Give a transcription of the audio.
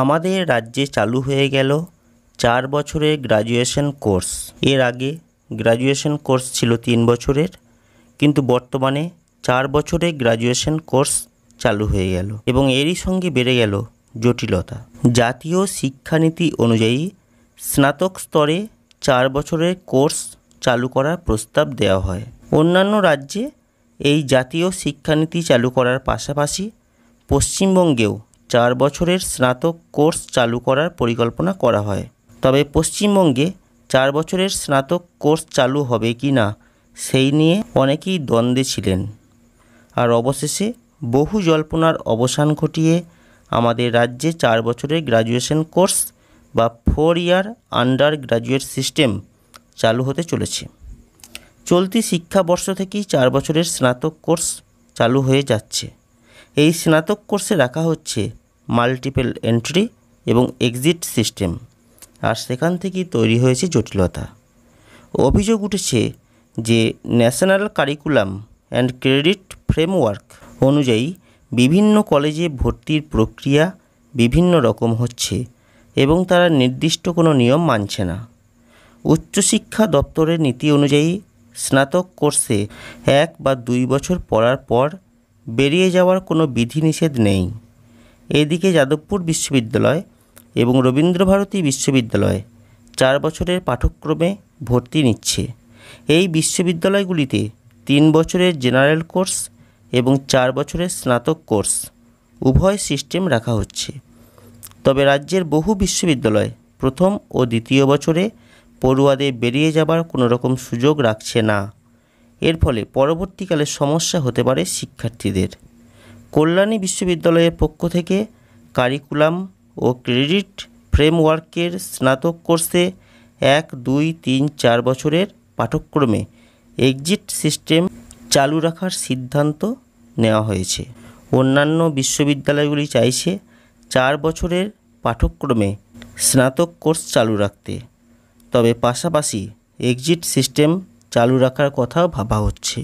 আমাদের রাজ্যে চালু হয়ে গেল চার বছরের গ্রাজুয়েশন কোর্স এর আগে গ্রাজুয়েশন কোর্স ছিল তিন বছরের কিন্তু বর্তমানে চার বছরের গ্রাজুয়েশন কোর্স চালু হয়ে গেল এবং এরই সঙ্গে বেড়ে গেল জটিলতা জাতীয় শিক্ষানীতি অনুযায়ী স্নাতক স্তরে চার বছরের কোর্স চালু করার প্রস্তাব দেওয়া হয় অন্যান্য রাজ্যে এই জাতীয় শিক্ষানীতি চালু করার পাশাপাশি পশ্চিমবঙ্গেও চার বছরের স্নাতক কোর্স চালু করার পরিকল্পনা করা হয় তবে পশ্চিমবঙ্গে চার বছরের স্নাতক কোর্স চালু হবে কি না সেই নিয়ে অনেকেই দ্বন্দ্বে ছিলেন আর অবশেষে বহু জল্পনার অবসান ঘটিয়ে আমাদের রাজ্যে চার বছরের গ্র্যাজুয়েশন কোর্স বা four year under graduate system চালু হতে চলেছে চলতি শিক্ষাবর্ষ থেকেই চার বছরের স্নাতক কোর্স চালু হয়ে যাচ্ছে এই স্নাতক কোর্সে রাখা হচ্ছে মাল্টিপল এন্ট্রি এবং এক্সিট সিস্টেম আর সেখান থেকেই তৈরি হয়েছে জটিলতা অভিযোগ উঠেছে যে national curriculum and credit framework অনুযায়ী বিভিন্ন কলেজে ভর্তির প্রক্রিয়া বিভিন্ন রকম হচ্ছে এবং তারা নির্দিষ্ট কোনো নিয়ম মানছে না উচ্চশিক্ষা দপ্তরের নীতি অনুযায়ী স্নাতক কোর্সে এক বা দুই বছর পড়ার পর বেরিয়ে যাওয়ার কোনো বিধিনিষেধ নেই এদিকে যাদবপুর বিশ্ববিদ্যালয় এবং রবীন্দ্রভারতী বিশ্ববিদ্যালয় চার বছরের পাঠক্রমে ভর্তি নিচ্ছে এই বিশ্ববিদ্যালয়গুলিতে তিন বছরের জেনারেল কোর্স এবং চার বছরের স্নাতক কোর্স উভয় সিস্টেম রাখা হচ্ছে তবে রাজ্যের বহু বিশ্ববিদ্যালয় প্রথম ও দ্বিতীয় বছরে পড়ুয়াদের বেরিয়ে যাবার কোনো রকম সুযোগ রাখছে না এর ফলে পরবর্তীকালে সমস্যা হতে পারে শিক্ষার্থীদের কল্যাণী বিশ্ববিদ্যালয়ের পক্ষ থেকে কারিকুলাম ও ক্রেডিট ফ্রেমওয়ার্কের স্নাতক কোর্সে এক দুই তিন চার বছরের পাঠক্রমে এক্সিট সিস্টেম চালু রাখার সিদ্ধান্ত নেওয়া হয়েছে অন্যান্য বিশ্ববিদ্যালয়গুলি চাইছে চার বছরের পাঠক্রমে স্নাতক কোর্স চালু রাখতে তবে পাশাপাশি এক্সিট সিস্টেম চালু রাখার কথা ভাবা হচ্ছে